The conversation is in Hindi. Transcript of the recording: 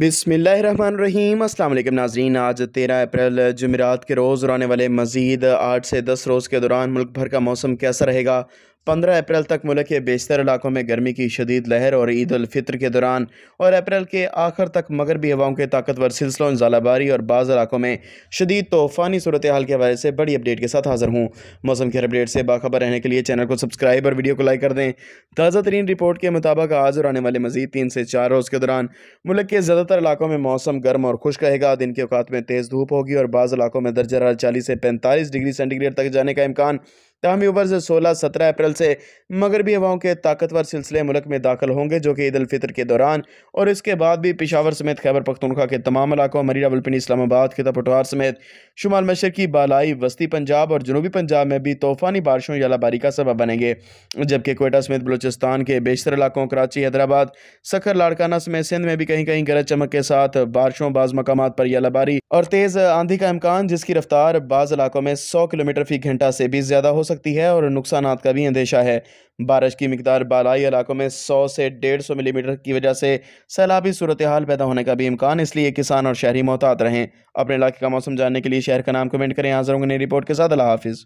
बिसमीम असल नाजरीन आज तेरह अप्रैल जुमेरात के रोज़ और आने वाले मज़ीद आठ से दस रोज़ के दौरान मुल्क भर का मौसम कैसा रहेगा पंद्रह अप्रैल तक मुल्क के बेशतर इलाकों में गर्मी की शदीद लहर और ईद अलफ़ितर के दौरान और अप्रैल के आखिर तक मगरबी हवाओं के ताकतवर सिलसिलों जालाबारी और बाज़ इलाकों में शदीद तूफ़ानी सूरत हाल के हवाले से बड़ी अपडेट के साथ हाजिर हूँ मौसम की अपडेट से बाखबर रहने के लिए चैनल को सब्सक्राइब और वीडियो को लाइक कर दें ताज़ा तरीन रिपोर्ट के मुताबिक आज और आने वाले मजीद तीन से चार रोज़ के दौरान मुल्क के ज़्यादातर इलाकों में मौसम गर्म और खुश रहेगा दिन के अवत में तेज़ धूप होगी और बाज़ इलाकों में दर्जा चालीस से पैंतालीस डिग्री सेंटीग्रेड तक जाने का इम्कान तमामी उबर से सोलह सत्रह अप्रैल से मगरबी हवाओं के ताकतवर सिलसिले मुल्क में दाखिल होंगे जो कि ईद अलफितर के दौरान और इसके बाद भी पिशावर समेत खैबर पख्तनखा के तमाम इलाकों मरीरा बुलपिन इस्लामाबाद खिता पटवार समेत शुमाल मशरकी बालाई वस्ती पंजाब और जनूबी पंजाब में भी तूफ़ानी बारिशों या लाबारी का सबब बनेंगे जबकि कोयटा समेत बलोचिस्तान के बेशतर इलाकों कराची हैदराबाद सखर लाड़काना समेत सिंध में भी कहीं कहीं गरज चमक के साथ बारिशों बाज़ मकाम पर यलाबारी और तेज़ आंधी का इम्कान जिसकी रफ्तार बाज़ इलाकों में सौ किलोमीटर फी घंटा से भी ज़्यादा हो सकती है और नुकसान का भी अंदेशा है बारिश की मकदार बालाई इलाकों में सौ से डेढ़ सौ मिलीमीटर की वजह से सैलाबी सूरत हाल पैदा होने का भी इम्कान इसलिए किसान और शहरी मोहतात रहें अपने इलाके का मौसम जानने के लिए शहर का नाम कमेंट करें हाजिर होंगे नई रिपोर्ट के साथ अला हाफिज़